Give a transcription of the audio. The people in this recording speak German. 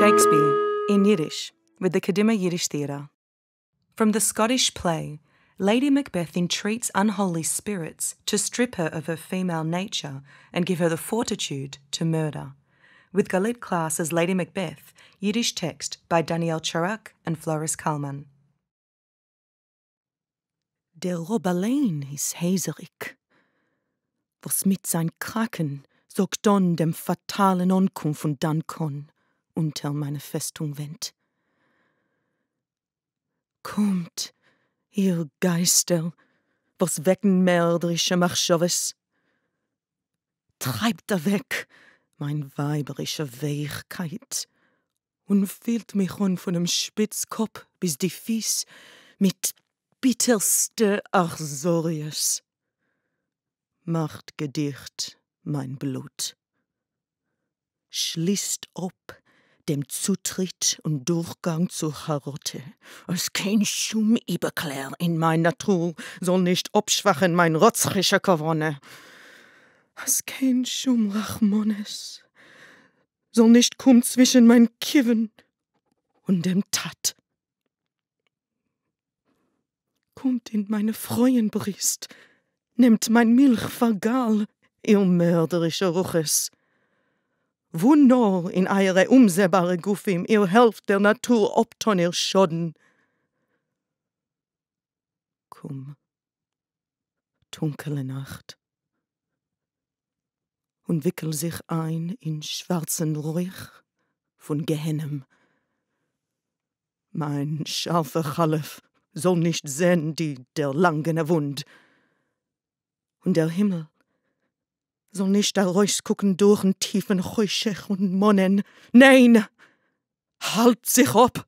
Shakespeare in Yiddish with the Kadima Yiddish Theatre. From the Scottish play, Lady Macbeth entreats unholy spirits to strip her of her female nature and give her the fortitude to murder. With Galit Klaas as Lady Macbeth, Yiddish text by Daniel Charak and Floris Kalman. Der Robberlein is heiserig, was mit sein Kraken sorgt dann dem fatalen Onkun von Dankon unter meine Festung wendt. Kommt, ihr Geister, was wecken mörderische Marschowes, treibt er weg mein weiberische Weichkeit und fehlt mich on von dem Spitzkopf bis die Fies mit bitterste Arsories macht gedicht mein Blut. Schließt ob dem Zutritt und Durchgang zur Harotte. als kein Schum überklär in meiner Natur, soll nicht obschwachen mein rotzrischer Kavonne. Als kein Schum Rachmones, soll nicht kum zwischen mein Kiven und dem Tat. Kommt in meine Freuenbrist, briest, Nehmt mein Milchvergal, ihr mörderische Ruches. Wo nur in eure umsehbare Guffim ihr helft der Natur obton ihr Schodden. Komm, dunkle Nacht, und wickel sich ein in schwarzen Ruhig von Gehennem. Mein scharfer Chalef soll nicht sehen die der langene Wund, und der Himmel soll nicht da gucken durch einen tiefen Heuschech und Monnen. Nein! Halt sich ab!